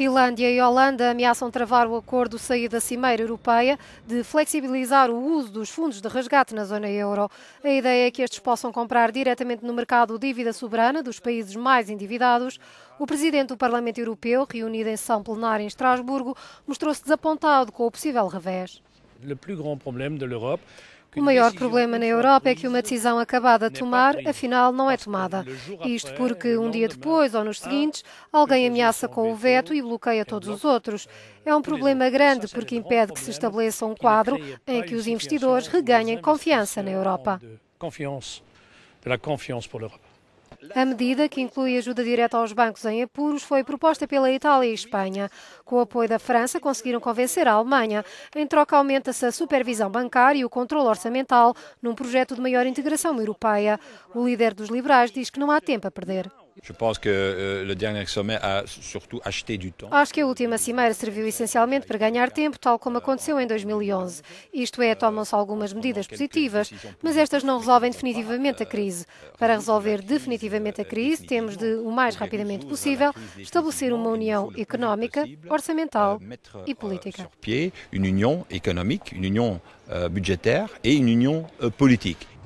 Finlândia e Holanda ameaçam travar o acordo saído da Cimeira Europeia de flexibilizar o uso dos fundos de resgate na zona euro. A ideia é que estes possam comprar diretamente no mercado dívida soberana dos países mais endividados. O presidente do Parlamento Europeu, reunido em sessão plenária em Estrasburgo, mostrou-se desapontado com o possível revés. O maior problema na Europa é que uma decisão acabada de tomar, afinal, não é tomada. Isto porque, um dia depois ou nos seguintes, alguém ameaça com o veto e bloqueia todos os outros. É um problema grande porque impede que se estabeleça um quadro em que os investidores reganhem confiança na Europa. A medida, que inclui ajuda direta aos bancos em apuros, foi proposta pela Itália e Espanha. Com o apoio da França, conseguiram convencer a Alemanha. Em troca, aumenta-se a supervisão bancária e o controle orçamental num projeto de maior integração europeia. O líder dos liberais diz que não há tempo a perder. Acho que a última cimeira serviu essencialmente para ganhar tempo, tal como aconteceu em 2011. Isto é, tomam-se algumas medidas positivas, mas estas não resolvem definitivamente a crise. Para resolver definitivamente a crise, temos de, o mais rapidamente possível, estabelecer uma união económica, orçamental euh, e euh, política.